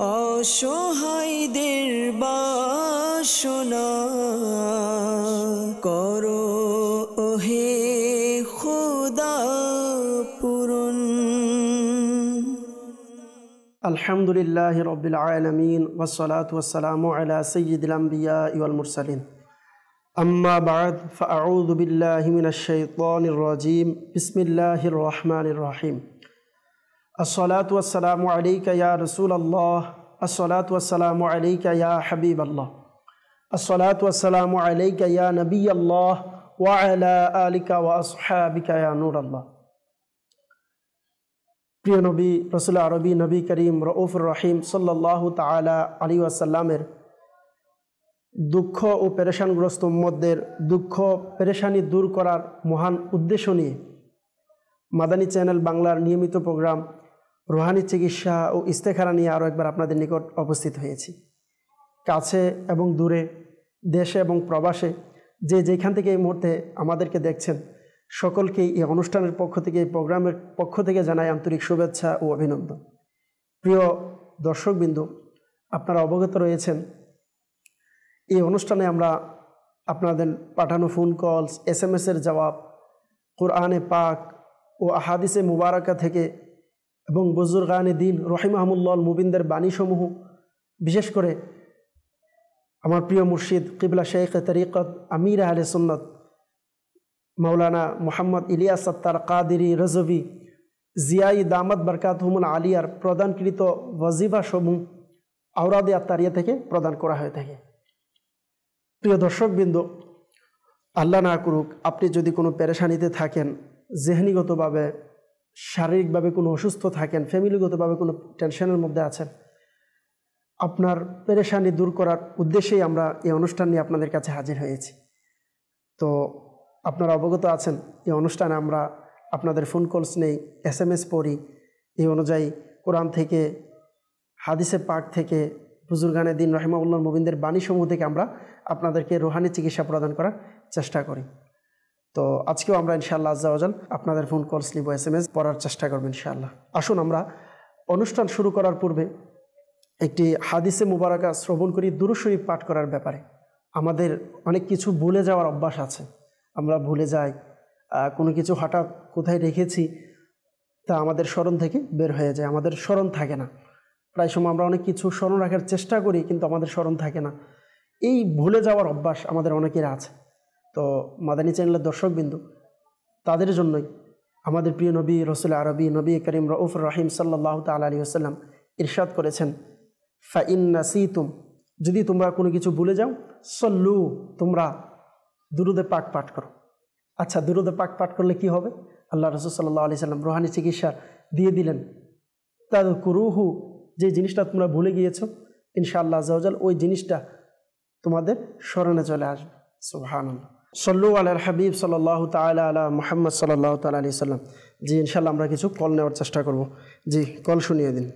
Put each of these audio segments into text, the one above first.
অসহায়দের বাসনা করো ওহে খোদা পূরণ আলহামদুলিল্লাহ রবিল আলমিন ওসলাত ওসালাম আলা সঈদুল ইউল মুরসালিন আম্মা বাদ ফাউদুবিল্লাহ মিনাশ শাইতানির রাজিম বিসমিল্লাহির রহমানির রহিম الصلاة والسلام عليك يا رسول الله الصلاة والسلام عليك يا حبيب الله الصلاة والسلام عليك يا نبي الله وعلى آلك وأصحابك يا نور الله প্রিয় নবী রসুল আরবি নবী করিম রউফুর রহিম সাল্লাহ তালা আলী আসাল্লামের দুঃখ ও পেরেশানগ্রস্ত উম্মদের দুঃখ পেরেশানি দূর করার মহান উদ্দেশ্য নিয়ে মাদানী চ্যানেল বাংলার নিয়মিত প্রোগ্রাম রুহানি চিকিৎসা ও ইস্তেখারা নিয়ে আরও একবার আপনাদের নিকট উপস্থিত হয়েছি কাছে এবং দূরে দেশে এবং প্রবাসে যে যেখান থেকে এই মুহূর্তে আমাদেরকে দেখছেন সকলকেই এই অনুষ্ঠানের পক্ষ থেকে এই প্রোগ্রামের পক্ষ থেকে জানাই আন্তরিক শুভেচ্ছা ও অভিনন্দন প্রিয় দর্শকবৃন্দু আপনারা অবগত রয়েছেন এই অনুষ্ঠানে আমরা আপনাদের পাঠানো ফোন কলস এস এম এসের জবাব কোরআনে পাক ও আহাদিসে মুবারকা থেকে এবং বজুরগানে দিন আহমুল্লাহ মুবিনদের বাণীসমূহ বিশেষ করে আমার প্রিয় মুর্শিদ কিবলা শেখ তরিকত আমির আহলে সন্নত মৌলানা মোহাম্মদ ইলিয়া সত্তার কাদিরি রজবি জিয়াই দামদ বরকাত হুমুল আলিয়ার প্রদানকৃত সমূহ আওরাদে আত্মারিয়া থেকে প্রদান করা হয়ে থাকে প্রিয় বিন্দু আল্লাহ না করুক আপনি যদি কোনো পেরেশানিতে থাকেন জেহনিগতভাবে শারীরিকভাবে কোনো অসুস্থ থাকেন ফ্যামিলিগতভাবে কোনো টেনশনের মধ্যে আছেন আপনার পেরেশানি দূর করার উদ্দেশ্যেই আমরা এই অনুষ্ঠান নিয়ে আপনাদের কাছে হাজির হয়েছি তো আপনারা অবগত আছেন এই অনুষ্ঠানে আমরা আপনাদের ফোন কলস নেই এস এম এস পড়ি এই অনুযায়ী কোরআন থেকে হাদিসে পাক থেকে বুজুরগানে দিন উল্লাহ মোবিন্দের বাণীসমূহ থেকে আমরা আপনাদেরকে রোহানি চিকিৎসা প্রদান করার চেষ্টা করি তো আজকেও আমরা ইনশাআল্লাহ আজাল আপনাদের phone call slip S M S পড়ার চেষ্টা করবো ইনশাআল্লাহ আসুন আমরা অনুষ্ঠান শুরু করার পূর্বে একটি হাদিসে মুবারকা শ্রবণ করি দুরুশরীফ পাঠ করার ব্যাপারে আমাদের অনেক কিছু ভুলে যাওয়ার অভ্যাস আছে আমরা ভুলে যাই কোনো কিছু হঠাৎ কোথায় রেখেছি তা আমাদের স্মরণ থেকে বের হয়ে যায় আমাদের স্মরণ থাকে না প্রায় সময় আমরা অনেক কিছু স্মরণ রাখার চেষ্টা করি কিন্তু আমাদের স্মরণ থাকে না এই ভুলে যাওয়ার অভ্যাস আমাদের অনেকের আছে তো মাদানী চ্যানেলের দর্শকবিন্দু তাদের জন্যই আমাদের প্রিয় নবী রসুল আরবি নবী করিম রউফ রাহিম সাল্লাহ তাল আলী আসসালাম ইরশাদ করেছেন ফাইন্না সিতুম যদি তোমরা কোনো কিছু ভুলে যাও সল্লু তোমরা দুরুদে পাক পাঠ করো আচ্ছা দুরুদে পাক পাঠ করলে কি হবে আল্লাহ রসুল সাল্লাহ আলি সাল্লাম রোহানি চিকিৎসা দিয়ে দিলেন তার কুরুহু যে জিনিসটা তোমরা ভুলে গিয়েছো ইনশাআল্লাহ জাওজাল ওই জিনিসটা তোমাদের স্মরণে চলে আসবে সুবাহ সল্লু আলার হাবিব সাল্লাহ তালা আলা মোহাম্মদ সাল্লাহ তাল আলি সাল্লাম জি ইনশাল্লাহ আমরা কিছু কল নেওয়ার চেষ্টা করব জি কল শুনিয়ে দিন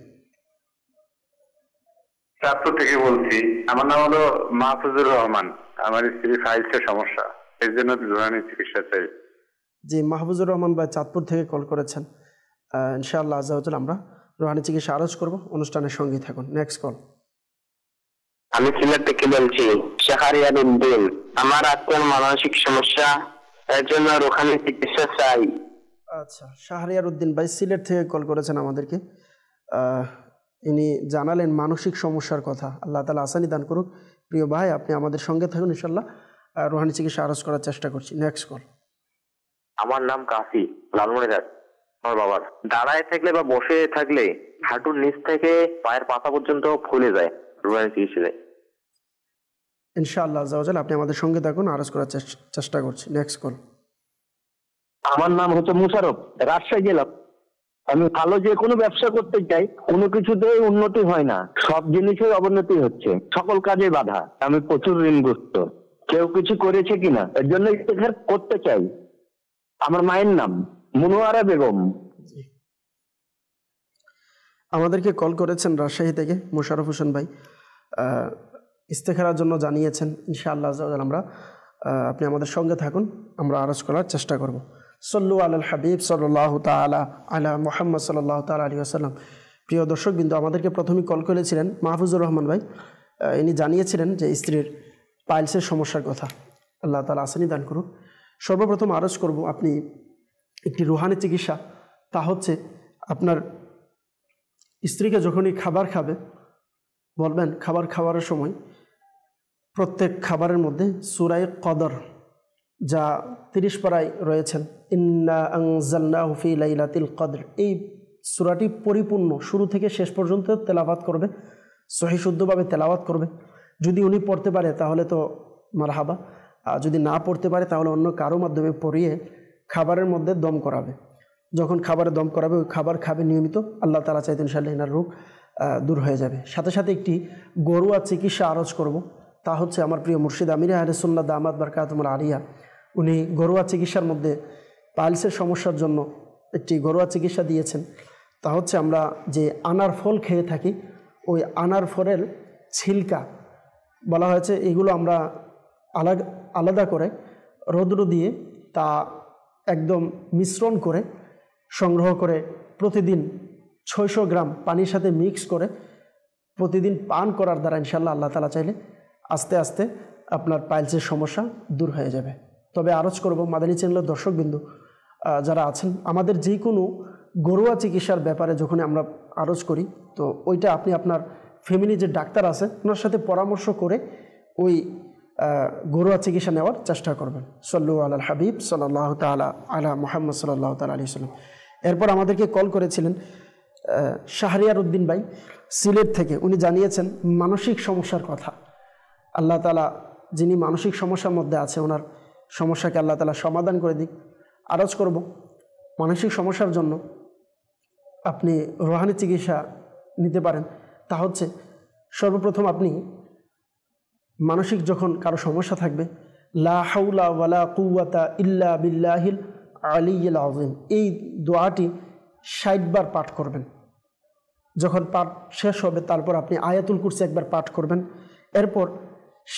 চাঁদপুর থেকে বলছি আমার নাম হলো মাহফুজুর রহমান আমার স্ত্রীর ফাইলসের সমস্যা এর জন্য জোরানি চিকিৎসা চাই জি মাহফুজুর রহমান ভাই চাঁদপুর থেকে কল করেছেন ইনশাআল্লাহ আজাউদ্দুল আমরা রোহানি চিকিৎসা আরজ করব অনুষ্ঠানের সঙ্গে থাকুন নেক্সট কল আমি সিলেট থেকে বলছি শাহরিয়ার উদ্দিন আমার আত্মার মানসিক সমস্যা এর জন্য ওখানে চিকিৎসা চাই আচ্ছা শাহরিয়ার উদ্দিন ভাই সিলেট থেকে কল করেছেন আমাদেরকে ইনি জানালেন মানসিক সমস্যার কথা আল্লাহ তালা আসানি দান করুক প্রিয় ভাই আপনি আমাদের সঙ্গে থাকুন ইনশাল্লাহ রোহানি চিকিৎসা আরজ করার চেষ্টা করছি নেক্সট কল আমার নাম কাসি লালমনিরাজ আমার বাবার দাঁড়ায় থাকলে বা বসে থাকলে হাঁটুর নিচ থেকে পায়ের পাতা পর্যন্ত ফুলে যায় ইনশাআল্লাহ আপনি আমাদের সঙ্গে থাকুন আরজ করার চেষ্টা করছি নেক্সট কল আমার নাম হচ্ছে মুশারফ রাজশাহী জেলা আমি ভালো যে কোনো ব্যবসা করতে চাই কোনো কিছুতে উন্নতি হয় না সব জিনিসের অবনতি হচ্ছে সকল কাজে বাধা আমি প্রচুর ঋণগ্রস্ত কেউ কিছু করেছে কিনা এর জন্য ইফতেখার করতে চাই আমার মায়ের নাম মুনোয়ারা বেগম আমাদেরকে কল করেছেন রাজশাহী থেকে মোশারফ হোসেন ভাই ইস্তেখারার জন্য জানিয়েছেন ইনশাআল্লাহ আমরা আপনি আমাদের সঙ্গে থাকুন আমরা আরজ করার চেষ্টা করব সল্লু আল হাবিব সল্লাহ তালা আলা মোহাম্মদ সাল্লাহ তাল আলী আসসালাম প্রিয় দর্শকবৃন্দ আমাদেরকে প্রথমে কল করেছিলেন মাহফুজুর রহমান ভাই ইনি জানিয়েছিলেন যে স্ত্রীর পাইলসের সমস্যার কথা আল্লাহ তালা আসানি দান করুক সর্বপ্রথম আরজ করব আপনি একটি রুহানি চিকিৎসা তা হচ্ছে আপনার স্ত্রীকে যখনই খাবার খাবে বলবেন খাবার খাওয়ার সময় প্রত্যেক খাবারের মধ্যে সুরাই কদর যা তিরিশ পাড়ায় রয়েছেন ইন্না আংজাল্লা হুফি লাইলাতিল কদর এই সুরাটি পরিপূর্ণ শুরু থেকে শেষ পর্যন্ত তেলাবাত করবে সহি শুদ্ধভাবে করবে যদি উনি পড়তে পারে তাহলে তো মারহাবা আর যদি না পড়তে পারে তাহলে অন্য কারো মাধ্যমে পড়িয়ে খাবারের মধ্যে দম করাবে যখন খাবারে দম করাবে ওই খাবার খাবে নিয়মিত আল্লাহ তালা চাইতেন সাল্লাহিনার রুখ দূর হয়ে যাবে সাথে সাথে একটি গরুয়া চিকিৎসা আরজ করব তা হচ্ছে আমার প্রিয় মুর্শিদ আমির আহসুল্লাহ দামাদ বারকাতমুল আলিয়া উনি গরুয়া চিকিৎসার মধ্যে পালসের সমস্যার জন্য একটি গরুয়া চিকিৎসা দিয়েছেন তা হচ্ছে আমরা যে আনার ফল খেয়ে থাকি ওই আনার ফলের ছিলকা বলা হয়েছে এগুলো আমরা আলাদা আলাদা করে রৌদ্র দিয়ে তা একদম মিশ্রণ করে সংগ্রহ করে প্রতিদিন ছয়শো গ্রাম পানির সাথে মিক্স করে প্রতিদিন পান করার দ্বারা ইনশাল্লাহ আল্লাহ তালা চাইলে আস্তে আস্তে আপনার পাইলসের সমস্যা দূর হয়ে যাবে তবে আরজ করব মাদানী চ্যানেলের দর্শকবিন্দু যারা আছেন আমাদের যে কোনো ঘরোয়া চিকিৎসার ব্যাপারে যখন আমরা আরজ করি তো ওইটা আপনি আপনার ফ্যামিলি যে ডাক্তার আছে ওনার সাথে পরামর্শ করে ওই ঘরোয়া চিকিৎসা নেওয়ার চেষ্টা করবেন সল্লু আল্লাহ হাবিব সাল্লাহ তালা আলা মোহাম্মদ সাল্লাহ তালা আলি সাল্লাম এরপর আমাদেরকে কল করেছিলেন শাহরিয়ার উদ্দিন ভাই সিলেট থেকে উনি জানিয়েছেন মানসিক সমস্যার কথা আল্লাহ তালা যিনি মানসিক সমস্যার মধ্যে আছে ওনার সমস্যাকে আল্লাহ তালা সমাধান করে দিক আরজ করব মানসিক সমস্যার জন্য আপনি রোহানি চিকিৎসা নিতে পারেন তা হচ্ছে সর্বপ্রথম আপনি মানসিক যখন কারো সমস্যা থাকবে লা হাউলা ওয়ালা কুয়াতা ইল্লা বিল্লাহিল আলিয়াল আজিম এই দোয়াটি ষাটবার পাঠ করবেন যখন পাঠ শেষ হবে তারপর আপনি আয়াতুল কুরসি একবার পাঠ করবেন এরপর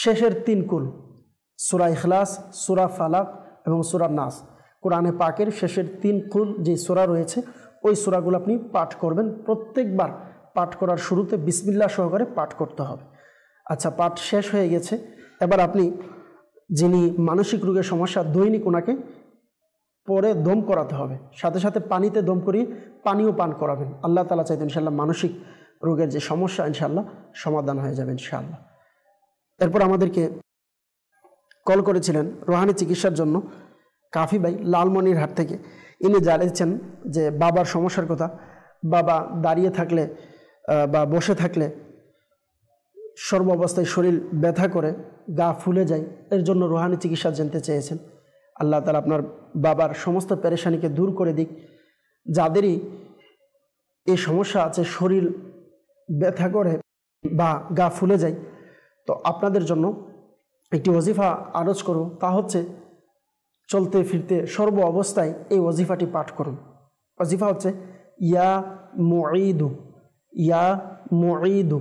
শেষের তিন কুল সুরা ইখলাস সুরা ফালাক এবং সুরা নাস কোরআনে পাকের শেষের তিন কুল যে সুরা রয়েছে ওই সুরাগুলো আপনি পাঠ করবেন প্রত্যেকবার পাঠ করার শুরুতে বিসমিল্লা সহকারে পাঠ করতে হবে আচ্ছা পাঠ শেষ হয়ে গেছে এবার আপনি যিনি মানসিক রোগের সমস্যা দৈনিক ওনাকে পরে দম করাতে হবে সাথে সাথে পানিতে দম করি পানিও পান করাবেন আল্লাহ তালা চাইতে ইনশাল্লাহ মানসিক রোগের যে সমস্যা ইনশাল্লাহ সমাধান হয়ে যাবে ইনশাআল্লাহ এরপর আমাদেরকে কল করেছিলেন রোহানি চিকিৎসার জন্য কাফি ভাই লালমনির হাট থেকে ইনি জানিয়েছেন যে বাবার সমস্যার কথা বাবা দাঁড়িয়ে থাকলে বা বসে থাকলে সর্ব অবস্থায় শরীর ব্যথা করে গা ফুলে যায় এর জন্য রোহানি চিকিৎসা জানতে চেয়েছেন আল্লাহ তালা আপনার বাবার সমস্ত পেরেশানিকে দূর করে দিক যাদেরই এই সমস্যা আছে শরীর ব্যথা করে বা গা ফুলে যায় তো আপনাদের জন্য একটি ওজিফা আরজ করুন তা হচ্ছে চলতে ফিরতে সর্ব অবস্থায় এই ওজিফাটি পাঠ করুন ওজিফা হচ্ছে ইয়া মুঈদু ইয়া মুঈদু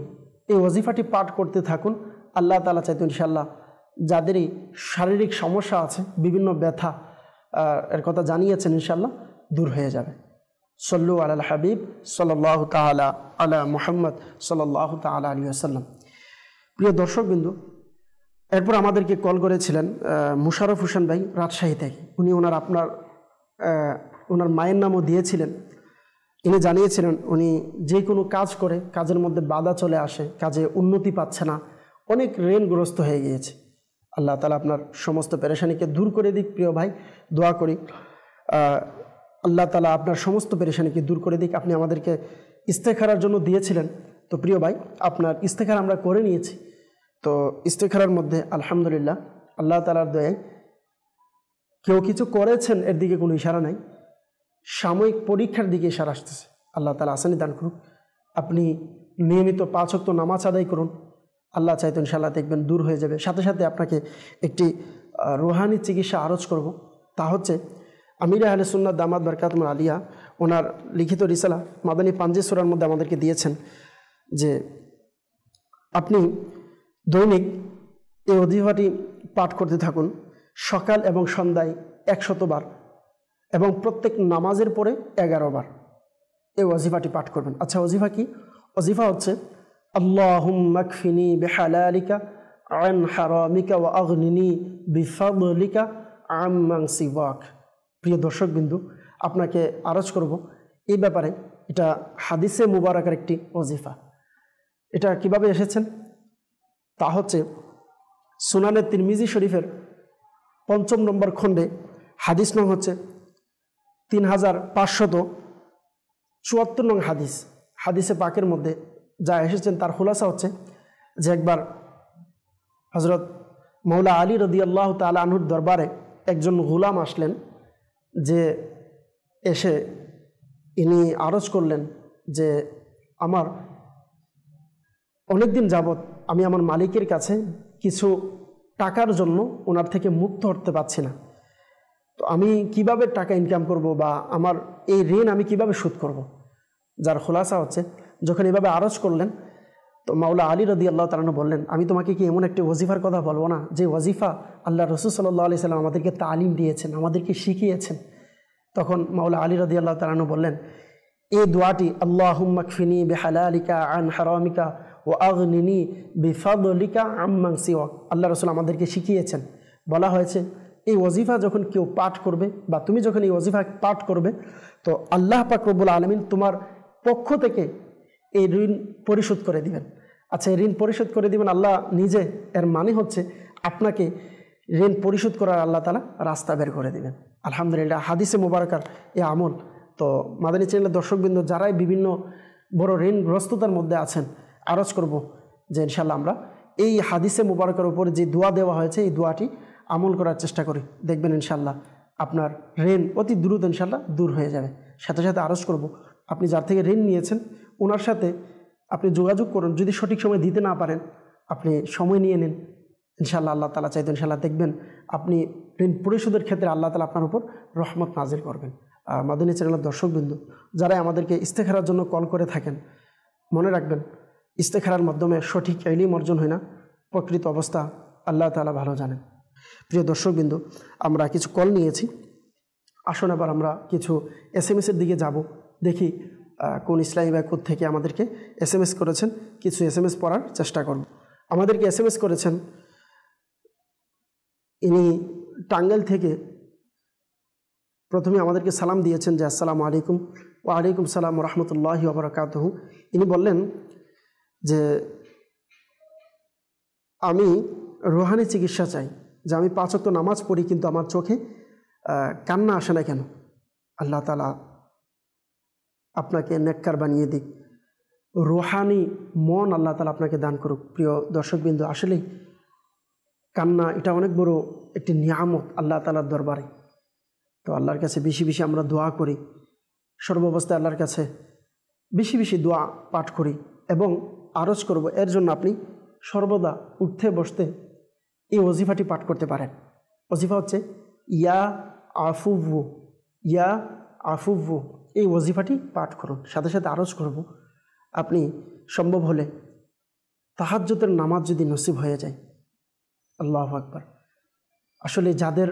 এই ওজিফাটি পাঠ করতে থাকুন আল্লাহ তালা চাইতুন ইনশাল্লাহ যাদেরই শারীরিক সমস্যা আছে বিভিন্ন ব্যথা এর কথা জানিয়েছেন ইনশাল্লাহ দূর হয়ে যাবে সল্লু আল হাবিব সল্লাহ তালা আলা মোহাম্মদ সল্লাহ তালা আলী আসাল্লাম প্রিয় দর্শকবিন্দু এরপর আমাদেরকে কল করেছিলেন মুশারফ হোসেন ভাই রাজশাহী থেকে উনি ওনার আপনার ওনার মায়ের নামও দিয়েছিলেন ইনি জানিয়েছিলেন উনি যে কোনো কাজ করে কাজের মধ্যে বাধা চলে আসে কাজে উন্নতি পাচ্ছে না অনেক ঋণগ্রস্ত হয়ে গিয়েছে আল্লাহ তালা আপনার সমস্ত পেরেশানিকে দূর করে দিক প্রিয় ভাই দোয়া করি আল্লাহ তালা আপনার সমস্ত পেরেশানিকে দূর করে দিক আপনি আমাদেরকে ইস্তেখারার জন্য দিয়েছিলেন তো প্রিয় ভাই আপনার ইস্তেখার আমরা করে নিয়েছি তো ইস্তেখারার মধ্যে আলহামদুলিল্লাহ আল্লাহ তালার দয়ায় কেউ কিছু করেছেন এর দিকে কোনো ইশারা নাই সাময়িক পরীক্ষার দিকে ইশারা আসতেছে আল্লাহ তালা আসানি দান করুক আপনি নিয়মিত পাঁচক্ত নামাজ আদায় করুন আল্লাহ চাইতো ইনশাল্লাহ দেখবেন দূর হয়ে যাবে সাথে সাথে আপনাকে একটি রুহানি চিকিৎসা আরজ করব তা হচ্ছে আমির আহলে সুন্না দামাদ বরকাতমুল আলিয়া ওনার লিখিত রিসালা মাদানী পাঞ্জেশ্বরার মধ্যে আমাদেরকে দিয়েছেন যে আপনি দৈনিক এই অধিহাটি পাঠ করতে থাকুন সকাল এবং সন্ধ্যায় একশতবার এবং প্রত্যেক নামাজের পরে এগারো বার এই অজিফাটি পাঠ করবেন আচ্ছা অজিফা কি অজিফা হচ্ছে প্রিয় দর্শক বিন্দু প্রিয় আপনাকে আরজ করব এই ব্যাপারে এটা হাদিসে মুবারকের একটি ওজিফা এটা কিভাবে এসেছেন তা হচ্ছে সুনানের তিরমিজি শরীফের পঞ্চম নম্বর খণ্ডে হাদিস নং হচ্ছে তিন হাজার পাঁচশত চুয়াত্তর নং হাদিস হাদিসে পাকের মধ্যে যা এসেছেন তার খোলাসা হচ্ছে যে একবার হজরত মৌলা আলী রদি আল্লাহ তালা আনহুর দরবারে একজন গুলাম আসলেন যে এসে ইনি আরজ করলেন যে আমার অনেক দিন যাবৎ আমি আমার মালিকের কাছে কিছু টাকার জন্য ওনার থেকে মুক্ত হতে পারছি না তো আমি কিভাবে টাকা ইনকাম করব বা আমার এই ঋণ আমি কিভাবে শোধ করব যার খোলাসা হচ্ছে যখন এভাবে আরজ করলেন তো মাউলা আলী রদি আল্লাহ তালানো বললেন আমি তোমাকে কি এমন একটি ওজিফার কথা বলবো না যে ওজিফা আল্লাহ রসুল সাল্লাহ আলি সাল্লাম আমাদেরকে তালিম দিয়েছেন আমাদেরকে শিখিয়েছেন তখন মাউলা আলী রদি আল্লাহ তালানো বললেন এই দোয়াটি আল্লাহ মকফিনী বেহালালিকা আন হারামিকা ও আগনিনি বিফাদলিকা আমি ও আল্লাহ রসুল আমাদেরকে শিখিয়েছেন বলা হয়েছে এই ওজিফা যখন কেউ পাঠ করবে বা তুমি যখন এই ওজিফা পাঠ করবে তো আল্লাহ পাক আলমিন তোমার পক্ষ থেকে এই ঋণ পরিশোধ করে দিবেন আচ্ছা এই ঋণ পরিশোধ করে দিবেন আল্লাহ নিজে এর মানে হচ্ছে আপনাকে ঋণ পরিশোধ করার আল্লাহ তালা রাস্তা বের করে দিবেন আলহামদুলিল্লাহ হাদিসে মোবারকার এ আমল তো মাদানী চ্যানেলের দর্শকবৃন্দ যারাই বিভিন্ন বড় ঋণগ্রস্ততার মধ্যে আছেন আরজ করব যে ইনশাল্লাহ আমরা এই হাদিসে মোবারকের উপরে যে দোয়া দেওয়া হয়েছে এই দোয়াটি আমল করার চেষ্টা করি দেখবেন ইনশাল্লাহ আপনার ঋণ অতি দ্রুত ইনশাল্লাহ দূর হয়ে যাবে সাথে সাথে আরজ করব আপনি যার থেকে ঋণ নিয়েছেন ওনার সাথে আপনি যোগাযোগ করুন যদি সঠিক সময় দিতে না পারেন আপনি সময় নিয়ে নিন ইনশাল্লাহ আল্লাহ তালা চাইতেন ইনশাল্লাহ দেখবেন আপনি ঋণ পরিশোধের ক্ষেত্রে আল্লাহ তালা আপনার উপর রহমত নাজির করবেন মাদিনী চ্যানেলের দর্শকবৃন্দু যারা আমাদেরকে ইস্তেখারার জন্য কল করে থাকেন মনে রাখবেন ইস্তেখারার মাধ্যমে সঠিক এলিম অর্জন হয় না প্রকৃত অবস্থা আল্লাহ তালা ভালো জানেন প্রিয় দর্শকবৃন্দু আমরা কিছু কল নিয়েছি আসুন আবার আমরা কিছু এস এম এসের দিকে যাব দেখি কোন ইসলামী ব্যাকুদ থেকে আমাদেরকে এস এম এস করেছেন কিছু এস এম এস পড়ার চেষ্টা করব আমাদেরকে এস এম এস করেছেন ইনি টাঙ্গেল থেকে প্রথমে আমাদেরকে সালাম দিয়েছেন যে আসসালামু আলাইকুম ও আলাইকুম সালাম রহমতুল্লাহি ওবরাকাতহ ইনি বললেন যে আমি রুহানি চিকিৎসা চাই যে আমি ওয়াক্ত নামাজ পড়ি কিন্তু আমার চোখে কান্না আসে না কেন আল্লাহ তালা আপনাকে নেককার বানিয়ে দিক রোহানি মন আল্লাহ তালা আপনাকে দান করুক প্রিয় দর্শকবিন্দু আসলেই কান্না এটা অনেক বড় একটি নিয়ামত আল্লাহ তালার দরবারে তো আল্লাহর কাছে বেশি বেশি আমরা দোয়া করি সর্বাবস্থায় আল্লাহর কাছে বেশি বেশি দোয়া পাঠ করি এবং আরজ করব এর জন্য আপনি সর্বদা উঠতে বসতে এই অজিফাটি পাঠ করতে পারেন অজিফা হচ্ছে ইয়া আফুভু ইয়া আফুভু এই ওজিফাটি পাঠ করুন সাথে সাথে আরজ করব আপনি সম্ভব হলে তাহাজ্যতের নামাজ যদি নসিব হয়ে যায় আল্লাহ আকবার আসলে যাদের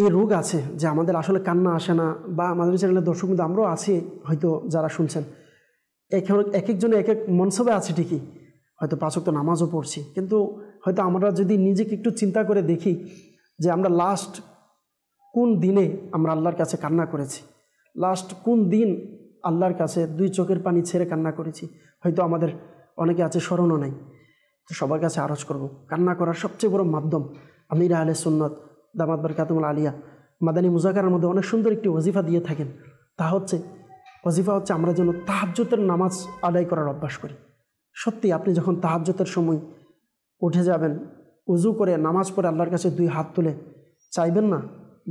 এই রোগ আছে যে আমাদের আসলে কান্না আসে না বা আমাদের চ্যানেলের দর্শক মধ্যে আমরাও আছি হয়তো যারা শুনছেন এক একজনে এক এক মনসবে আছে ঠিকই হয়তো তো নামাজও পড়ছি কিন্তু হয়তো আমরা যদি নিজেকে একটু চিন্তা করে দেখি যে আমরা লাস্ট কোন দিনে আমরা আল্লাহর কাছে কান্না করেছি লাস্ট কোন দিন আল্লাহর কাছে দুই চোখের পানি ছেড়ে কান্না করেছি হয়তো আমাদের অনেকে আছে স্মরণও নাই তো সবার কাছে আরজ করব কান্না করার সবচেয়ে বড় মাধ্যম আমির আলে সুন্নত দামাদবার কাতুমুল আলিয়া মাদানী মুজাকারের মধ্যে অনেক সুন্দর একটি ওজিফা দিয়ে থাকেন তা হচ্ছে ওজিফা হচ্ছে আমরা যেন তাহাজ্যতের নামাজ আদায় করার অভ্যাস করি সত্যি আপনি যখন তাহাজ্যতের সময় উঠে যাবেন উজু করে নামাজ পড়ে আল্লাহর কাছে দুই হাত তুলে চাইবেন না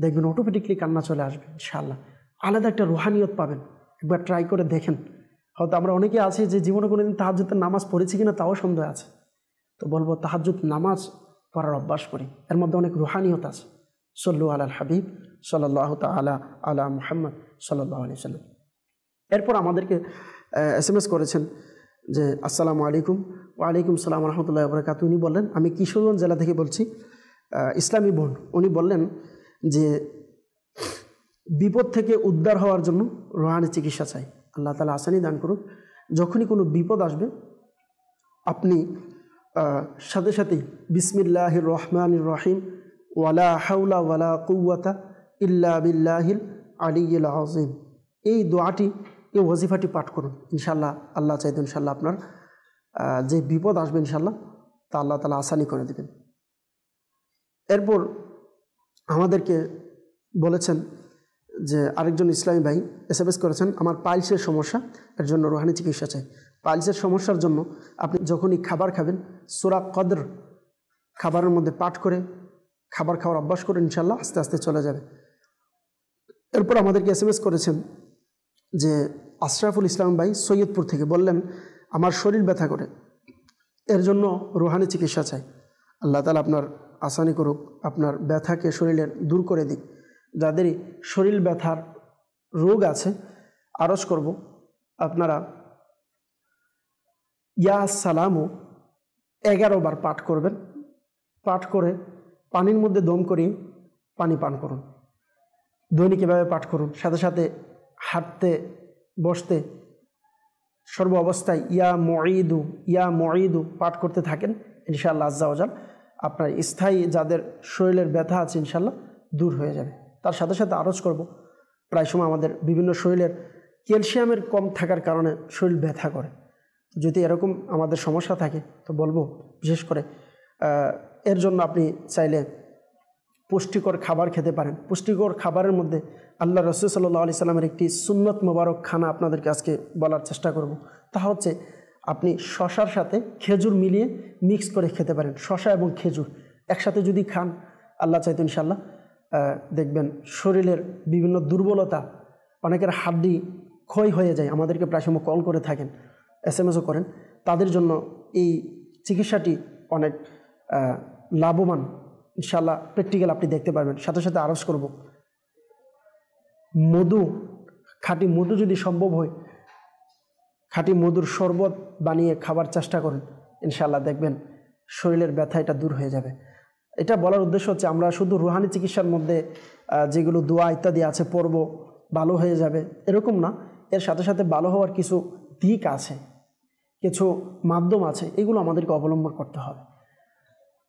দেখবেন অটোমেটিকলি কান্না চলে আসবে ইনশাল্লাহ আলাদা একটা রুহানিয়ত পাবেন একবার ট্রাই করে দেখেন হয়তো আমরা অনেকে আছি যে জীবনে কোনো দিন তাহাজুতের নামাজ পড়েছি কিনা তাও সন্দেহ আছে তো বলবো তাহাজুত নামাজ পড়ার অভ্যাস করি এর মধ্যে অনেক রুহানিয়ত আছে সল্লু আল্লাহ হাবিব সাল্লাহ তালা আলা মুহাম্মদ সাল্লাহ আলি সাল্লাম এরপর আমাদেরকে এস এম এস করেছেন যে আসসালামু আলাইকুম ওয়ালাইকুম সালাম রহমতুল্লাহ বরকাত উনি বললেন আমি কিশোরগঞ্জ জেলা থেকে বলছি ইসলামী বোর্ড উনি বললেন যে বিপদ থেকে উদ্ধার হওয়ার জন্য রোহানি চিকিৎসা চাই আল্লাহ তালা আসানি দান করুক যখনই কোনো বিপদ আসবে আপনি সাথে সাথেই বিসমিল্লাহ রহমান রহিম ওয়ালা হাউলা ওয়ালা কুয়াতা ইল্লা বিল্লাহিল আলিউল আজিম এই দোয়াটি এই ওয়াজিফাটি পাঠ করুন ইনশাল্লাহ আল্লাহ চাইতে ইনশাল্লাহ আপনার যে বিপদ আসবে ইনশাল্লাহ তা আল্লাহ তালা আসানি করে দেবেন এরপর আমাদেরকে বলেছেন যে আরেকজন ইসলামী ভাই এস এম করেছেন আমার পাইলসের সমস্যা এর জন্য রোহানি চিকিৎসা চাই পাইলসের সমস্যার জন্য আপনি যখনই খাবার খাবেন সুরা কদর খাবারের মধ্যে পাঠ করে খাবার খাওয়ার অভ্যাস করে ইনশাল্লাহ আস্তে আস্তে চলে যাবে এরপর আমাদেরকে এস এম করেছেন যে আশরাফুল ইসলাম ভাই সৈয়দপুর থেকে বললেন আমার শরীর ব্যথা করে এর জন্য রোহানি চিকিৎসা চাই আল্লাহ তালা আপনার আসানি করুক আপনার ব্যথাকে শরীরের দূর করে দিক যাদেরই শরীর ব্যথার রোগ আছে আরস করব আপনারা ইয়া সালামও এগারো বার পাঠ করবেন পাঠ করে পানির মধ্যে দম করিয়ে পানি পান করুন দৈনিক এভাবে পাঠ করুন সাথে সাথে হাঁটতে বসতে সর্ব অবস্থায় ইয়া মঈদু ইয়া মঈদু পাঠ করতে থাকেন ইনশাআল্লাহ আজ্জাওজাল আপনার স্থায়ী যাদের শরীরের ব্যথা আছে ইনশাল্লাহ দূর হয়ে যাবে তার সাথে সাথে আরজ করব প্রায় সময় আমাদের বিভিন্ন শরীরের ক্যালসিয়ামের কম থাকার কারণে শরীর ব্যথা করে যদি এরকম আমাদের সমস্যা থাকে তো বলবো বিশেষ করে এর জন্য আপনি চাইলে পুষ্টিকর খাবার খেতে পারেন পুষ্টিকর খাবারের মধ্যে আল্লাহ রসুল সাল্লি সাল্লামের একটি সুন্নত মোবারক খানা আপনাদেরকে আজকে বলার চেষ্টা করব তা হচ্ছে আপনি শশার সাথে খেজুর মিলিয়ে মিক্স করে খেতে পারেন শশা এবং খেজুর একসাথে যদি খান আল্লাহ চাইতো ইনশাল্লাহ দেখবেন শরীরের বিভিন্ন দুর্বলতা অনেকের হাড্ডি ক্ষয় হয়ে যায় আমাদেরকে প্রায় সময় কল করে থাকেন এস এম করেন তাদের জন্য এই চিকিৎসাটি অনেক লাভবান ইনশাল্লাহ প্র্যাকটিক্যাল আপনি দেখতে পারবেন সাথে সাথে আরজ করব মধু খাঁটি মধু যদি সম্ভব হয় খাঁটি মধুর শরবত বানিয়ে খাবার চেষ্টা করেন ইনশাল্লাহ দেখবেন শরীরের ব্যথা এটা দূর হয়ে যাবে এটা বলার উদ্দেশ্য হচ্ছে আমরা শুধু রুহানি চিকিৎসার মধ্যে যেগুলো দোয়া ইত্যাদি আছে পর্ব ভালো হয়ে যাবে এরকম না এর সাথে সাথে ভালো হওয়ার কিছু দিক আছে কিছু মাধ্যম আছে এগুলো আমাদেরকে অবলম্বন করতে হবে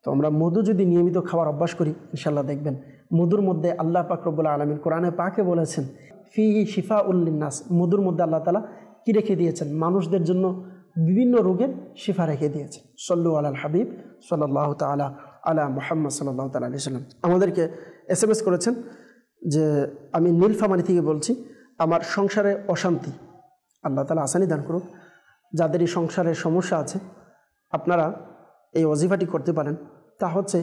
তো আমরা মধু যদি নিয়মিত খাওয়ার অভ্যাস করি ইনশাল্লাহ দেখবেন মধুর মধ্যে আল্লাহ পাক রব্বুল আলমিন কোরআনে পাকে বলেছেন ফি শিফা উল্লিন্নাস নাস মধুর মধ্যে আল্লাহ তালা কি রেখে দিয়েছেন মানুষদের জন্য বিভিন্ন রোগের শিফা রেখে দিয়েছেন সল্লু আলাল হাবিব সাল্লাহ তালা আলা মোহাম্মদ সাল্লাহ তাল আলি সাল্লাম আমাদেরকে এস এম এস করেছেন যে আমি নীলফামারি থেকে বলছি আমার সংসারে অশান্তি আল্লাহ তালা আসানি দান করুক যাদের এই সংসারের সমস্যা আছে আপনারা এই অজিফাটি করতে পারেন তা হচ্ছে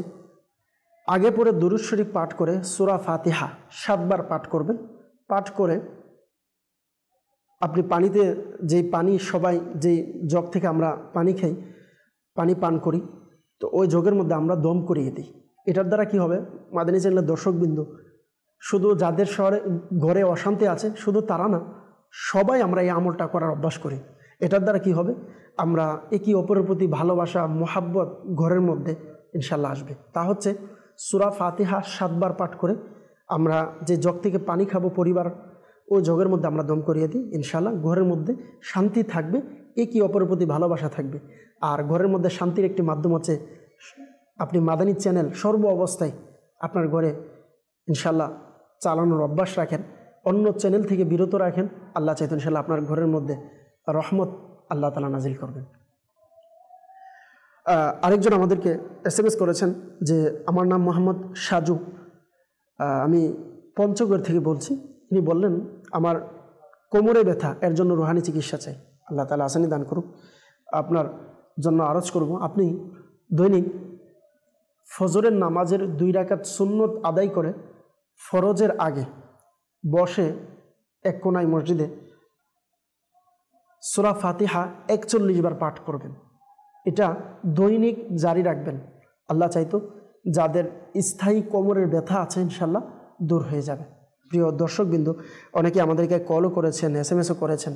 আগে পরে দুরুশ্বরী পাঠ করে সুরা ফাতিহা সাতবার পাঠ করবেন পাঠ করে আপনি পানিতে যেই পানি সবাই যেই জগ থেকে আমরা পানি খাই পানি পান করি তো ওই যোগের মধ্যে আমরা দম করিয়ে দিই এটার দ্বারা কি হবে মাদানী চ্যানেলের দর্শকবিন্দু শুধু যাদের শহরে ঘরে অশান্তি আছে শুধু তারা না সবাই আমরা এই আমলটা করার অভ্যাস করি এটার দ্বারা কি হবে আমরা একে অপরের প্রতি ভালোবাসা মোহাব্বত ঘরের মধ্যে ইনশাল্লাহ আসবে তা হচ্ছে সুরা ফাতিহা সাতবার পাঠ করে আমরা যে জগ থেকে পানি খাবো পরিবার ও যোগের মধ্যে আমরা দম করিয়ে দিই ইনশাল্লাহ ঘরের মধ্যে শান্তি থাকবে একই অপরের প্রতি ভালোবাসা থাকবে আর ঘরের মধ্যে শান্তির একটি মাধ্যম হচ্ছে আপনি মাদানী চ্যানেল সর্ব অবস্থায় আপনার ঘরে ইনশাল্লাহ চালানোর অভ্যাস রাখেন অন্য চ্যানেল থেকে বিরত রাখেন আল্লাহ চাইতো ইনশাল্লাহ আপনার ঘরের মধ্যে রহমত আল্লাহ তালা নাজিল করবেন আরেকজন আমাদেরকে এস এম এস করেছেন যে আমার নাম মোহাম্মদ সাজু আমি পঞ্চগড় থেকে বলছি তিনি বললেন আমার কোমরে ব্যথা এর জন্য রুহানি চিকিৎসা চাই আল্লাহ তালা আসানি দান করুক আপনার জন্য আরজ করব আপনি দৈনিক ফজরের নামাজের দুই রাকাত সুন্নত আদায় করে ফরজের আগে বসে এক কোনায় মসজিদে সুরা ফাতিহা একচল্লিশ বার পাঠ করবেন এটা দৈনিক জারি রাখবেন আল্লাহ চাইতো যাদের স্থায়ী কোমরের ব্যথা আছে ইনশাল্লাহ দূর হয়ে যাবে প্রিয় দর্শকবৃন্দ অনেকে আমাদেরকে কলও করেছেন এস এম এসও করেছেন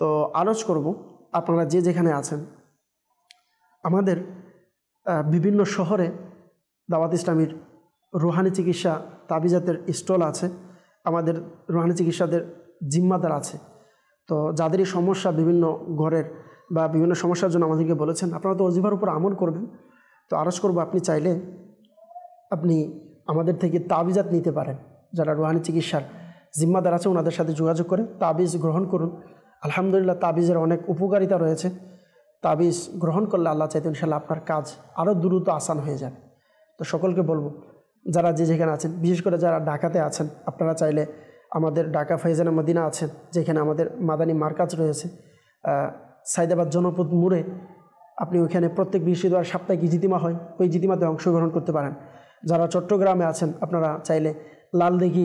তো আলোচ করব আপনারা যে যেখানে আছেন আমাদের বিভিন্ন শহরে দাওয়াত ইসলামীর রুহানি চিকিৎসা তাবিজাতের স্টল আছে আমাদের রুহানি চিকিৎসাদের জিম্মাদার আছে তো যাদেরই সমস্যা বিভিন্ন ঘরের বা বিভিন্ন সমস্যার জন্য আমাদেরকে বলেছেন আপনারা তো অজিভার উপর আমল করবেন তো আরজ করব আপনি চাইলে আপনি আমাদের থেকে তাবিজাত নিতে পারেন যারা রুহানি চিকিৎসার জিম্মাদার আছে ওনাদের সাথে যোগাযোগ করে তাবিজ গ্রহণ করুন আলহামদুলিল্লাহ তাবিজের অনেক উপকারিতা রয়েছে তাবিজ গ্রহণ করলে আল্লাহ চাইতে ইনশাল্লাহ আপনার কাজ আরও দ্রুত আসান হয়ে যাবে তো সকলকে বলবো যারা যে যেখানে আছেন বিশেষ করে যারা ঢাকাতে আছেন আপনারা চাইলে আমাদের ঢাকা ফাইজানা মদিনা আছেন যেখানে আমাদের মাদানী মার্কাজ রয়েছে সাইদাবাদ জনপদ মোড়ে আপনি ওইখানে প্রত্যেক বৃহস্পতিবার সাপ্তাহিক জিতিমা হয় ওই জিতিমাতে অংশগ্রহণ করতে পারেন যারা চট্টগ্রামে আছেন আপনারা চাইলে দেখি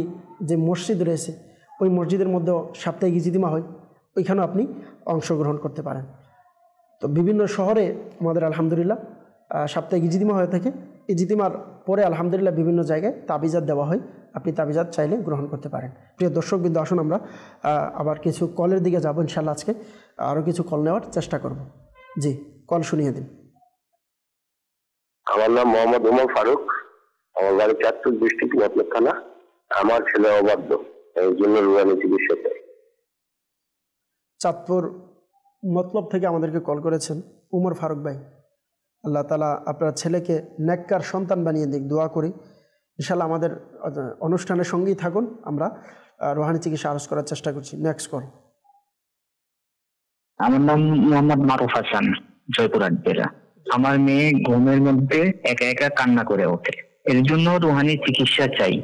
যে মসজিদ রয়েছে ওই মসজিদের মধ্যেও সাপ্তাহিক ইজিদিমা হয় ওইখানেও আপনি অংশগ্রহণ করতে পারেন তো বিভিন্ন শহরে আমাদের আলহামদুলিল্লাহ সাপ্তাহিক ইজিদিমা হয়ে থাকে ইজিদিমার পরে আলহামদুলিল্লাহ বিভিন্ন জায়গায় তাবিজাত দেওয়া হয় আপনি তাবিজাত চাইলে গ্রহণ করতে পারেন প্রিয় দর্শকবৃন্দ আসুন আমরা আবার কিছু কলের দিকে যাবো ইনশাল্লাহ আজকে আরও কিছু কল নেওয়ার চেষ্টা করব জি কল শুনিয়ে দিন আমার নাম মোহাম্মদ উমর ফারুক আমার বাড়ি চাঁদপুর ডিস্ট্রিক্ট মতলব থানা আমার ছেলে অবাধ্য এই জন্য রুয়ানি চিকিৎসা চাই চাঁদপুর মতলব থেকে আমাদেরকে কল করেছেন উমর ফারুক ভাই আল্লাহ তালা আপনার ছেলেকে ন্যাক্কার সন্তান বানিয়ে দিক দোয়া করি বিশাল আমাদের অনুষ্ঠানের সঙ্গেই থাকুন আমরা রোহানি চিকিৎসা আরজ করার চেষ্টা করছি নেক্সট কল আমার নাম মোহাম্মদ মারুফ হাসান জয়পুর জেলা আমার মেয়ে ঘুমের মধ্যে একা একা কান্না করে ওঠে এর জন্য রোহানি চিকিৎসা চাই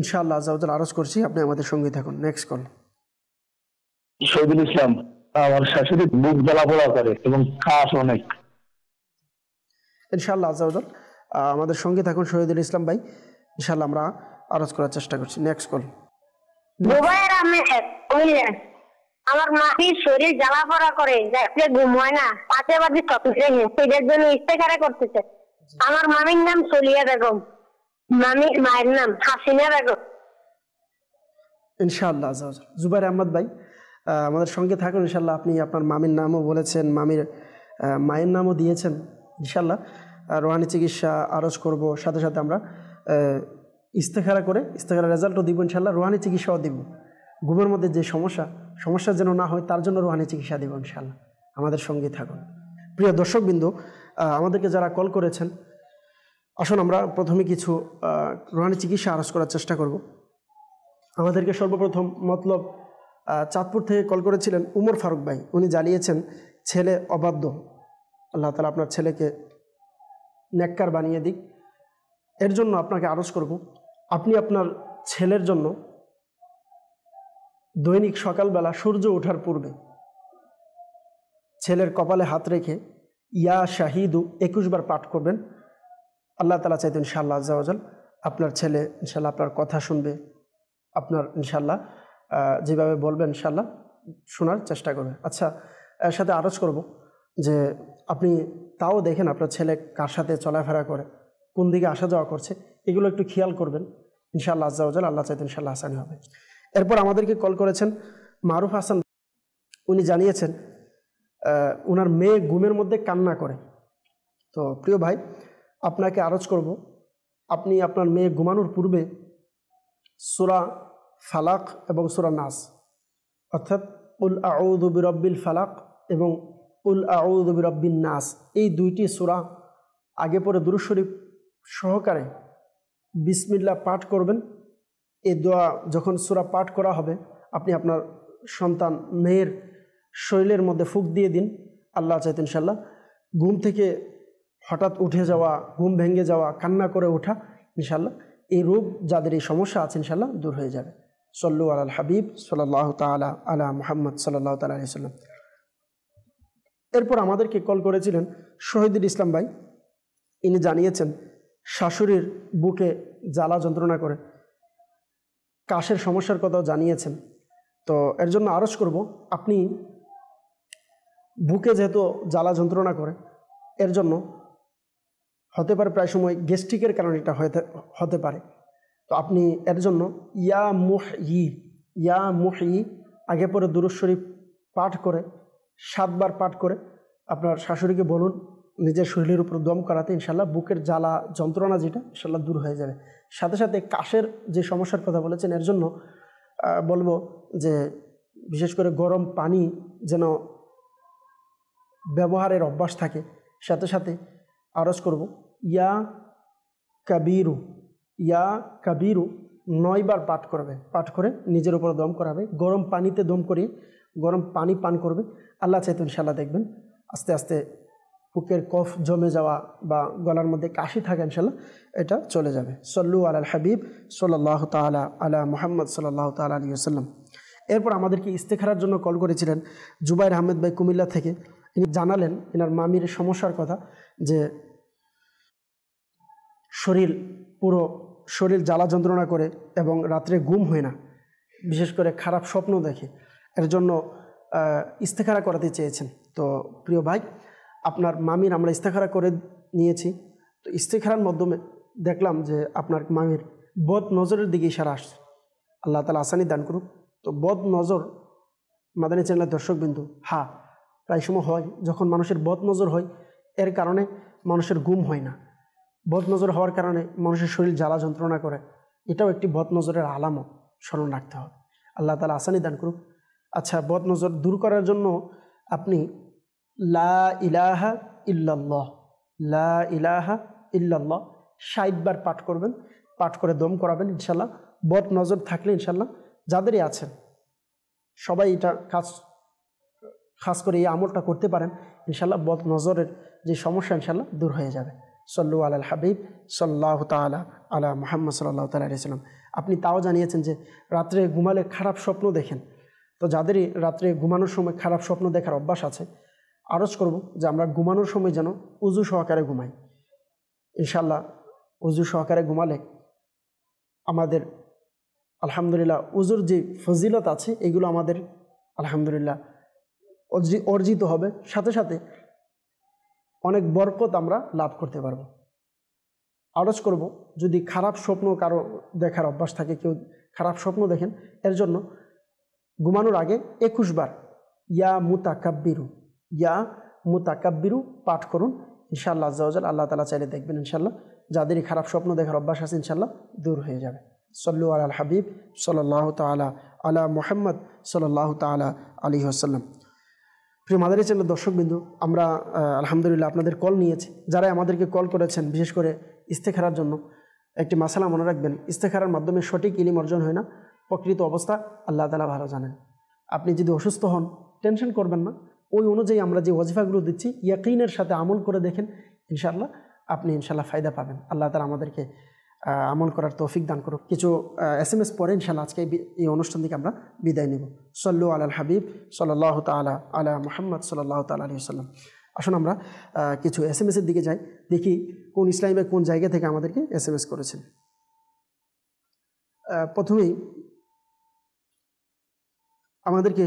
ইনশাআল্লাহ আজাউদ্দাল আরজ করছি আপনি আমাদের সঙ্গে থাকুন নেক্সট কল শহীদুল ইসলাম আমার শাশুড়ি বুক জ্বালা পোড়া করে এবং খাস অনেক ইনশাআল্লাহ আজাউদ্দাল আমাদের সঙ্গে থাকুন শহীদুল ইসলাম ভাই ইনশাআল্লাহ আমরা আরজ করার চেষ্টা করছি নেক্সট কল দুবাইয়ের আহমেদ কুমিল্লা আমার মাটির শরীর জ্বালা পোড়া করে যাতে ঘুম হয় না পাশে পাশে চকলেট সেটার জন্য ইস্তেকারা করতেছে আমার মামির নাম সলিয়া বেগম মামি মায়ের আহমদ ভাই আমাদের সঙ্গে থাকুন ইনশাল্লাহ আপনি আপনার মামির নামও বলেছেন মামির মায়ের নামও দিয়েছেন ইনশাল্লাহ রোহানি চিকিৎসা আরজ করব সাথে সাথে আমরা ইস্তেখারা করে ইস্তেখারা রেজাল্টও দিব ইনশাল্লাহ রোহানি চিকিৎসাও দিব ঘুমের মধ্যে যে সমস্যা সমস্যা যেন না হয় তার জন্য রোহানি চিকিৎসা দিব ইনশাল্লাহ আমাদের সঙ্গে থাকুন প্রিয় দর্শকবৃন্দ আমাদেরকে যারা কল করেছেন আসুন আমরা প্রথমে কিছু রোহানি চিকিৎসা আরজ করার চেষ্টা করব আমাদেরকে সর্বপ্রথম মতলব চাঁদপুর থেকে কল করেছিলেন উমর ফারুক ভাই উনি জানিয়েছেন ছেলে অবাধ্য আল্লাহ তালা আপনার ছেলেকে ন্যাক্কার বানিয়ে দিক এর জন্য আপনাকে আরজ করব আপনি আপনার ছেলের জন্য দৈনিক সকালবেলা সূর্য ওঠার পূর্বে ছেলের কপালে হাত রেখে ইয়া শাহিদু একুশবার পাঠ করবেন আল্লাহ তালা চাইতে ইনশাআল্লাহ আজাল আপনার ছেলে ইনশাল্লাহ আপনার কথা শুনবে আপনার ইনশাল্লাহ যেভাবে বলবেন ইনশাল্লাহ শোনার চেষ্টা করবে আচ্ছা এর সাথে আরজ করব যে আপনি তাও দেখেন আপনার ছেলে কার সাথে চলাফেরা করে কোন দিকে আসা যাওয়া করছে এগুলো একটু খেয়াল করবেন ইনশাআল্লাহ আজাল আল্লাহ চাইতে ইনশাল্লাহ আসানি হবে এরপর আমাদেরকে কল করেছেন মারুফ হাসান উনি জানিয়েছেন ওনার মেয়ে ঘুমের মধ্যে কান্না করে তো প্রিয় ভাই আপনাকে আরজ করব আপনি আপনার মেয়ে ঘুমানোর পূর্বে সুরা ফালাক এবং সুরা নাস অর্থাৎ উল রব্বিল ফালাক এবং উল আউদবিরব্বিন নাস এই দুইটি সুরা আগে পরে দুরুশরীফ সহকারে বিসমিল্লা পাঠ করবেন এ দোয়া যখন সুরা পাঠ করা হবে আপনি আপনার সন্তান মেয়ের শৈলের মধ্যে ফুক দিয়ে দিন আল্লাহ চাইতেন ইনশাল্লাহ ঘুম থেকে হঠাৎ উঠে যাওয়া ঘুম ভেঙে যাওয়া কান্না করে ওঠা ইনশাল্লাহ এই রোগ যাদের এই সমস্যা আছে ইনশাল্লাহ দূর হয়ে যাবে সল্লু আলাল হাবিব সাল্লাহ তালা আলা মোহাম্মদ সাল্লাহ তালা আলি এরপর আমাদেরকে কল করেছিলেন শহীদুল ইসলাম ভাই ইনি জানিয়েছেন শাশুড়ির বুকে জ্বালা যন্ত্রণা করে কাশের সমস্যার কথাও জানিয়েছেন তো এর জন্য আরজ করব আপনি বুকে যেহেতু জ্বালা যন্ত্রণা করে এর জন্য হতে পারে প্রায় সময় গেস্টিকের কারণে এটা হয়ে হতে পারে তো আপনি এর জন্য ইয়া মুহ ই ইয়া মুহ ই আগে পরে দুরুশ্বরী পাঠ করে সাতবার পাঠ করে আপনার শাশুড়িকে বলুন নিজের শরীরের উপর দম করাতে ইনশাল্লাহ বুকের জ্বালা যন্ত্রণা যেটা ইনশাল্লাহ দূর হয়ে যাবে সাথে সাথে কাশের যে সমস্যার কথা বলেছেন এর জন্য বলবো যে বিশেষ করে গরম পানি যেন ব্যবহারের অভ্যাস থাকে সাথে সাথে আরজ করব ইয়া কাবিরু ইয়া কাবিরু নয়বার পাঠ করবে পাঠ করে নিজের উপর দম করাবে গরম পানিতে দম করে গরম পানি পান করবে আল্লাহ চাইতো ইনশাল্লাহ দেখবেন আস্তে আস্তে বুকের কফ জমে যাওয়া বা গলার মধ্যে কাশি থাকে ইনশাল্লাহ এটা চলে যাবে সল্লু আলাল হাবিব সোল্লাহ তালা আলা মোহাম্মদ সোল্লাহ তালা আলী আসাল্লাম এরপর আমাদেরকে ইস্তেখারার জন্য কল করেছিলেন জুবাইর আহমেদ ভাই কুমিল্লা থেকে ইনি জানালেন এনার মামির সমস্যার কথা যে শরীর পুরো শরীর জ্বালা যন্ত্রণা করে এবং রাত্রে ঘুম হয় না বিশেষ করে খারাপ স্বপ্ন দেখে এর জন্য ইস্তেখারা করাতে চেয়েছেন তো প্রিয় ভাই আপনার মামির আমরা ইস্তেখারা করে নিয়েছি তো ইস্তেখারার মাধ্যমে দেখলাম যে আপনার মামির বদ নজরের দিকে ইশারা আসছে আল্লাহ তালা আসানি দান করুক তো বদ নজর মাদানী চ্যানেলের দর্শকবিন্দু হা প্রায় সময় হয় যখন মানুষের বদ নজর হয় এর কারণে মানুষের গুম হয় না বদনজর হওয়ার কারণে মানুষের শরীর জ্বালা যন্ত্রণা করে এটাও একটি বদনজরের আলামত স্মরণ রাখতে হবে আল্লাহ তালা আসানি দান করুক আচ্ছা বদনজর দূর করার জন্য আপনি লা ইলাহা ইল্লাল্লাহ লা ইলাহা ইল্লাল্লাহ বার পাঠ করবেন পাঠ করে দম করাবেন ইনশাল্লাহ বদ নজর থাকলে ইনশাল্লাহ যাদেরই আছেন সবাই এটা কাজ খাস করে এই আমলটা করতে পারেন ইনশাল্লাহ বদ নজরের যে সমস্যা ইনশাল্লাহ দূর হয়ে যাবে সল্লু আল হাবিব সল্লাহ তালা আলা মোহাম্মদ সাল্লাহ তালা আলিয়াল্লাম আপনি তাও জানিয়েছেন যে রাত্রে ঘুমালে খারাপ স্বপ্ন দেখেন তো যাদেরই রাত্রে ঘুমানোর সময় খারাপ স্বপ্ন দেখার অভ্যাস আছে আরজ করব যে আমরা ঘুমানোর সময় যেন উজু সহকারে ঘুমাই ইনশাল্লাহ উজু সহকারে ঘুমালে আমাদের আলহামদুলিল্লাহ উজুর যে ফজিলত আছে এগুলো আমাদের আলহামদুলিল্লাহ অর্জিত হবে সাথে সাথে অনেক বরকত আমরা লাভ করতে পারবো আলোচ করব যদি খারাপ স্বপ্ন কারো দেখার অভ্যাস থাকে কেউ খারাপ স্বপ্ন দেখেন এর জন্য ঘুমানোর আগে একুশ বার ইয়া মুতাকাব্বিরু ইয়া মুতাকাব্বিরু পাঠ করুন ইনশাল্লাহ জাহাজ আল্লাহ তালা চাইলে দেখবেন ইনশাল্লাহ যাদেরই খারাপ স্বপ্ন দেখার অভ্যাস আছে ইনশাল্লাহ দূর হয়ে যাবে সল্লু আল হাবিব সাল্লাহ তালা আলা মোহাম্মদ সাল্লাহ তালা আলী আসাল্লাম প্রিয় মাদারি চ্যানেলের দর্শকবিন্দু আমরা আলহামদুলিল্লাহ আপনাদের কল নিয়েছি যারাই আমাদেরকে কল করেছেন বিশেষ করে ইস্তেখারার জন্য একটি মাসালা মনে রাখবেন ইস্তেখারার মাধ্যমে সঠিক ইলিম অর্জন হয় না প্রকৃত অবস্থা আল্লাহ তালা ভালো জানেন আপনি যদি অসুস্থ হন টেনশন করবেন না ওই অনুযায়ী আমরা যে ওয়াজিফাগুলো দিচ্ছি ইয়াকিনের সাথে আমল করে দেখেন ইনশাআল্লাহ আপনি ইনশাআল্লাহ ফায়দা পাবেন আল্লাহ তালা আমাদেরকে আমল করার তৌফিক দান করুক কিছু এস এম এস পরে ইনশাল্লাহ আজকে এই অনুষ্ঠান থেকে আমরা বিদায় নেব সল্লু আলাল হাবিব সাল্লাহ তালা আলা মোহাম্মদ সাল্লাহ তাল আলী আসুন আমরা কিছু এস এম এসের দিকে যাই দেখি কোন ইসলামী বা কোন জায়গা থেকে আমাদেরকে এস এম এস করেছেন প্রথমেই আমাদেরকে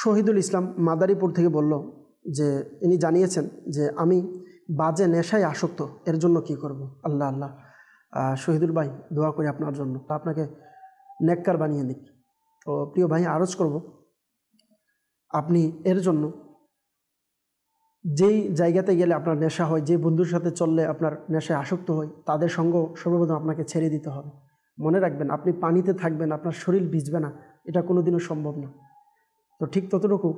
শহীদুল ইসলাম মাদারীপুর থেকে বলল যে ইনি জানিয়েছেন যে আমি বাজে নেশায় আসক্ত এর জন্য কি করব আল্লাহ আল্লাহ শহীদুল ভাই দোয়া করি আপনার জন্য আপনাকে নেককার বানিয়ে দিক তো প্রিয় ভাই আরজ করব আপনি এর জন্য যেই জায়গাতে গেলে আপনার নেশা হয় যে বন্ধুর সাথে চললে আপনার নেশায় আসক্ত হয় তাদের সঙ্গ সর্বপ্রথম আপনাকে ছেড়ে দিতে হবে মনে রাখবেন আপনি পানিতে থাকবেন আপনার শরীর ভিজবে না এটা কোনোদিনও সম্ভব না তো ঠিক ততটুকু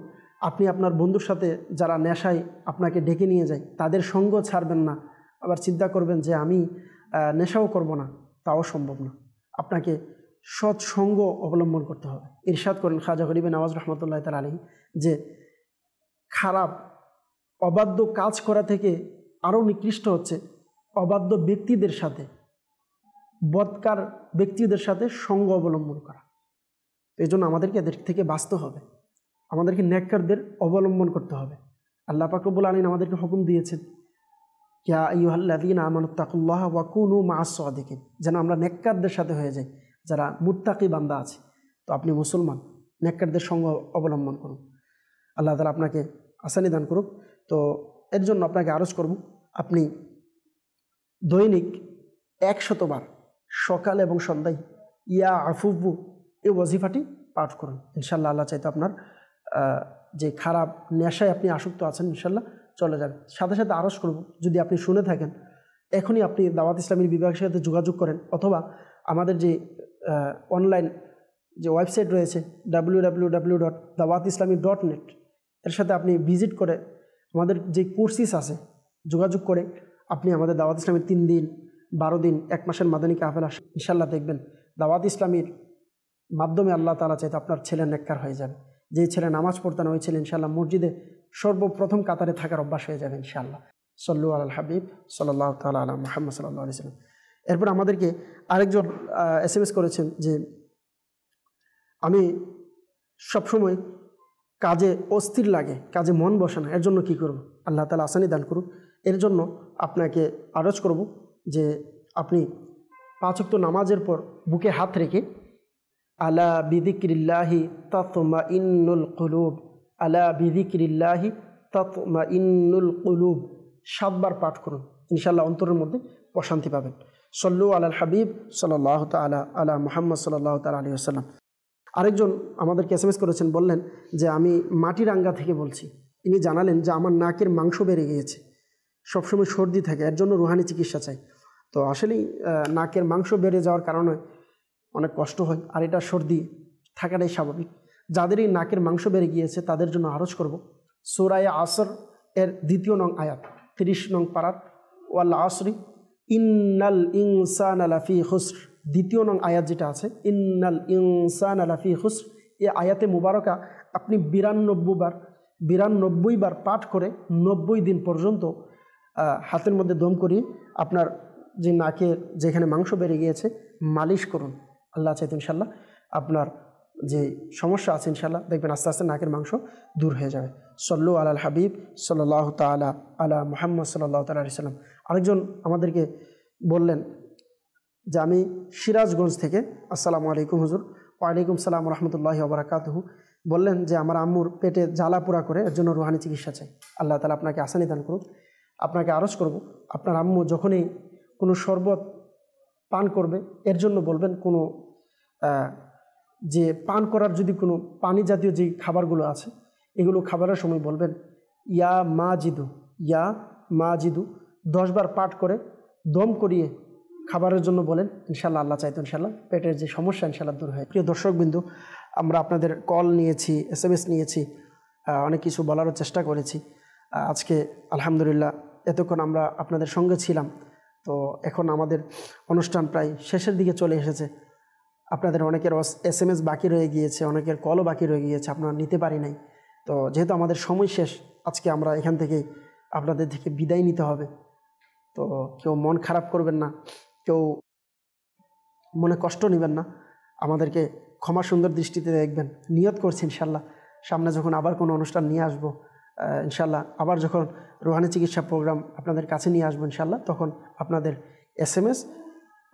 আপনি আপনার বন্ধুর সাথে যারা নেশায় আপনাকে ডেকে নিয়ে যায় তাদের সঙ্গ ছাড়বেন না আবার চিন্তা করবেন যে আমি নেশাও করব না তাও সম্ভব না আপনাকে সৎসঙ্গ অবলম্বন করতে হবে ইরশাদ করেন খাজা গরিবে নওয়াজ রহমতুল্লাহ তাল আলী যে খারাপ অবাধ্য কাজ করা থেকে আরও নিকৃষ্ট হচ্ছে অবাধ্য ব্যক্তিদের সাথে বদকার ব্যক্তিদের সাথে সঙ্গ অবলম্বন করা এই জন্য আমাদেরকে এদের থেকে বাঁচতে হবে আমাদেরকে ন্যাক্কারদের অবলম্বন করতে হবে আল্লাহ পাকবুল আলীন আমাদেরকে হুকুম দিয়েছেন ইয়া ইউহাল্লাদিন আমানুত্তাকুল্লাহ ওয়াকুনু মাসদিকিন যেন আমরা নেককারদের সাথে হয়ে যাই যারা মুত্তাকি বান্দা আছে তো আপনি মুসলমান নেককারদের সঙ্গ অবলম্বন করুন আল্লাহ তালা আপনাকে আসানি দান করুক তো এর জন্য আপনাকে আরজ করব আপনি দৈনিক একশতবার সকাল এবং সন্ধ্যায় ইয়া আফুব্বু এই ওয়াজিফাটি পাঠ করুন ইনশাল্লাহ আল্লাহ চাইতে আপনার যে খারাপ নেশায় আপনি আসক্ত আছেন ইনশাল্লাহ চলে যান সাথে সাথে আরস করব যদি আপনি শুনে থাকেন এখনই আপনি দাওয়াত ইসলামীর বিভাগের সাথে যোগাযোগ করেন অথবা আমাদের যে অনলাইন যে ওয়েবসাইট রয়েছে ডাব্লিউ ডাব্লিউ ডাব্লিউ ডট দাওয়াত ইসলামী ডট নেট এর সাথে আপনি ভিজিট করে আমাদের যে কোর্সিস আছে যোগাযোগ করে আপনি আমাদের দাওয়াত ইসলামীর তিন দিন বারো দিন এক মাসের মাদানিকে কাহফেলা ইনশাল্লাহ দেখবেন দাওয়াত ইসলামীর মাধ্যমে আল্লাহ তালা চাইতে আপনার ছেলে নেককার হয়ে যান যে ছেলে নামাজ পড়তেন ওই ছেলে ইনশাল্লাহ মসজিদে সর্বপ্রথম কাতারে থাকার অভ্যাস হয়ে যাবে ইনশাআল্লাহ সল্লু আল হাবিব সাল্লাহ তাল আলম মোহাম্মদ সাল্লাহ আলিয়াল্লাম এরপর আমাদেরকে আরেকজন এস এম এস করেছেন যে আমি সবসময় কাজে অস্থির লাগে কাজে মন বসে না এর জন্য কি করব আল্লাহ তালা আসানি দান করুক এর জন্য আপনাকে আরজ করব যে আপনি পাঁচক্ত নামাজের পর বুকে হাত রেখে আলা বিদিক্রিল্লাহি তাতমা ইন্নুল কলুব আলা বিদিকিল্লাহি তৎমা ইন্নুল কুলুব সাতবার পাঠ করুন ইনশাল্লাহ অন্তরের মধ্যে প্রশান্তি পাবেন সল্লু আলাল হাবিব সাল্লাহ তালা আলা মোহাম্মদ সাল্লাহ তালা আলী আসসালাম আরেকজন আমাদেরকে এস এম এস করেছেন বললেন যে আমি মাটিরাঙ্গা থেকে বলছি ইনি জানালেন যে আমার নাকের মাংস বেড়ে গিয়েছে সবসময় সর্দি থাকে এর জন্য রুহানি চিকিৎসা চাই তো আসলেই নাকের মাংস বেড়ে যাওয়ার কারণে অনেক কষ্ট হয় আর এটা সর্দি থাকাটাই স্বাভাবিক যাদের এই নাকের মাংস বেড়ে গিয়েছে তাদের জন্য আরজ করব সোরায় আসর এর দ্বিতীয় নং আয়াত তিরিশ নং পারাত ওয়াল আসরি ইন্নাল ইনসান আলাফি হুসর দ্বিতীয় নং আয়াত যেটা আছে ইন্নাল ইনসান আলাফি হুসর এ আয়াতে মুবারকা আপনি বিরানব্বই বার বিরানব্বই বার পাঠ করে নব্বই দিন পর্যন্ত হাতের মধ্যে দম করিয়ে আপনার যে নাকের যেখানে মাংস বেড়ে গিয়েছে মালিশ করুন আল্লাহ চাইতে ইনশাল্লাহ আপনার যে সমস্যা আছে ইনশাল্লাহ দেখবেন আস্তে আস্তে নাকের মাংস দূর হয়ে যাবে সল্লু আলাল হাবিব সল্লাহ তালা আলা মোহাম্মদ সাল্লাহ তালা সাল্লাম আরেকজন আমাদেরকে বললেন যে আমি সিরাজগঞ্জ থেকে আসসালামু আলাইকুম হুজুর ওয়ালাইকুম সালাম রহমতুল্লাহি ওবরাকাতহু বললেন যে আমার আম্মুর পেটে জ্বালা পোড়া করে এর জন্য রুহানি চিকিৎসা চাই আল্লাহ তালা আপনাকে আসানি দান করুক আপনাকে আরজ করব আপনার আম্মু যখনই কোনো শরবত পান করবে এর জন্য বলবেন কোনো যে পান করার যদি কোনো পানি জাতীয় যে খাবারগুলো আছে এগুলো খাবারের সময় বলবেন ইয়া মা জিদু ইয়া মা জিদু দশবার পাঠ করে দম করিয়ে খাবারের জন্য বলেন ইনশাল্লাহ আল্লাহ চাইতো ইনশাল্লাহ পেটের যে সমস্যা ইনশাল্লাহ দূর হয় প্রিয় দর্শকবিন্দু আমরা আপনাদের কল নিয়েছি এস এম এস নিয়েছি অনেক কিছু বলারও চেষ্টা করেছি আজকে আলহামদুলিল্লাহ এতক্ষণ আমরা আপনাদের সঙ্গে ছিলাম তো এখন আমাদের অনুষ্ঠান প্রায় শেষের দিকে চলে এসেছে আপনাদের অনেকের এস এম এস বাকি রয়ে গিয়েছে অনেকের কলও বাকি রয়ে গিয়েছে আপনারা নিতে পারি নাই তো যেহেতু আমাদের সময় শেষ আজকে আমরা এখান থেকেই আপনাদের থেকে বিদায় নিতে হবে তো কেউ মন খারাপ করবেন না কেউ মনে কষ্ট নেবেন না আমাদেরকে ক্ষমা সুন্দর দৃষ্টিতে দেখবেন নিয়ত করছি ইনশাল্লাহ সামনে যখন আবার কোনো অনুষ্ঠান নিয়ে আসবো ইনশাল্লাহ আবার যখন রোহানি চিকিৎসা প্রোগ্রাম আপনাদের কাছে নিয়ে আসবো ইনশাল্লাহ তখন আপনাদের এস এম এস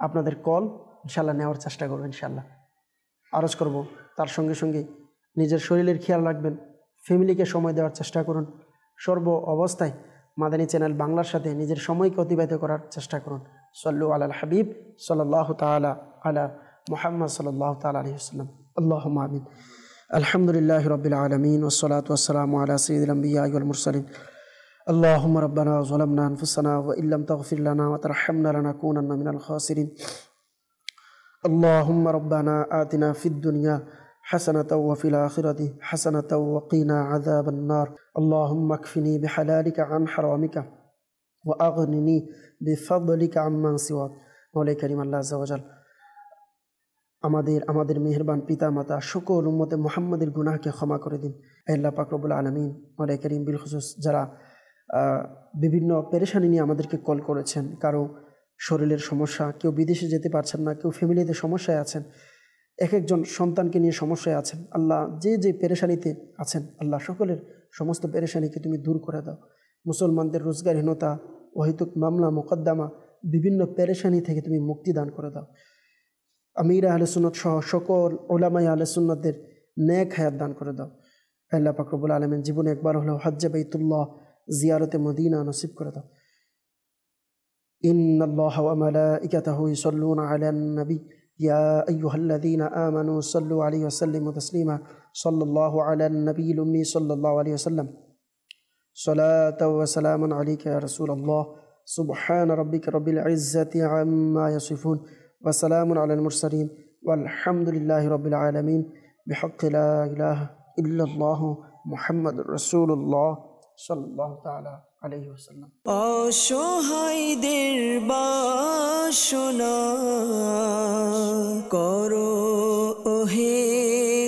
আপনাদের কল ইনশাল্লাহ নেওয়ার চেষ্টা করবো ইনশাল্লাহ আরজ করব তার সঙ্গে সঙ্গে নিজের শরীরের খেয়াল রাখবেন ফ্যামিলিকে সময় দেওয়ার চেষ্টা করুন সর্ব অবস্থায় মাদানী চ্যানেল বাংলার সাথে নিজের সময়কে অতিবাহিত করার চেষ্টা করুন সল্লু আলাল হাবিব সল্লাহ তালা আলা মোহাম্মদ সাল্লাহ তাল আলহিহাস্লাম আল্লাহ মামিন আলহামদুলিল্লাহ রবিল আলমিন ওসলাত ওসালাম আলা সঈদুল মুরসালিন اللهم ربنا ظلمنا أنفسنا وإن لم تغفر لنا وترحمنا لنكونن من الخاسرين اللهم ربنا آتنا في الدنيا حسنة وفي الآخرة حسنة وقنا عذاب النار اللهم اكفني بحلالك عن حرامك وأغنني بفضلك عن من سواك مولاي كريم الله عز وجل আমাদের আমাদের মেহরবান পিতা মাতা সকল উম্মতে মোহাম্মদের গুনাহকে ক্ষমা করে দিন আল্লাহ পাকরবুল আলমিন মলাই করিম বিল হুসুস যারা বিভিন্ন পেরেশানি নিয়ে আমাদেরকে কল করেছেন কারো শরীরের সমস্যা কেউ বিদেশে যেতে পারছেন না কেউ ফ্যামিলিতে সমস্যায় আছেন এক একজন সন্তানকে নিয়ে সমস্যায় আছেন আল্লাহ যে যে পেরেশানিতে আছেন আল্লাহ সকলের সমস্ত পেরেশানিকে তুমি দূর করে দাও মুসলমানদের রোজগারহীনতা অহিতুক মামলা মোকদ্দমা বিভিন্ন পেরেশানি থেকে তুমি মুক্তি দান করে দাও আমিরা আলসুন্নত সহ সকল ওলামাই আলসুন্নতদের ন্যাক হায়াত দান করে দাও আল্লাহ পাকরবুল আলমের জীবনে একবার হলেও হজ্জাবাইতুল্লাহ জিয়ারতে মদিনা নসিব করে দাও إن الله وملائكته يصلون على النبي يا أيها الذين آمنوا صلوا عليه وسلموا تسليما صلى الله على النبي الأمي صلى الله عليه وسلم صلاة وسلام عليك يا رسول الله سبحان ربك رب العزة عما يصفون وسلام على المرسلين والحمد لله رب العالمين بحق لا إله إلا الله محمد رسول الله صلى الله تعالى আলহি ওসাল্লাম অসহায়দের বাসনা করো ওহে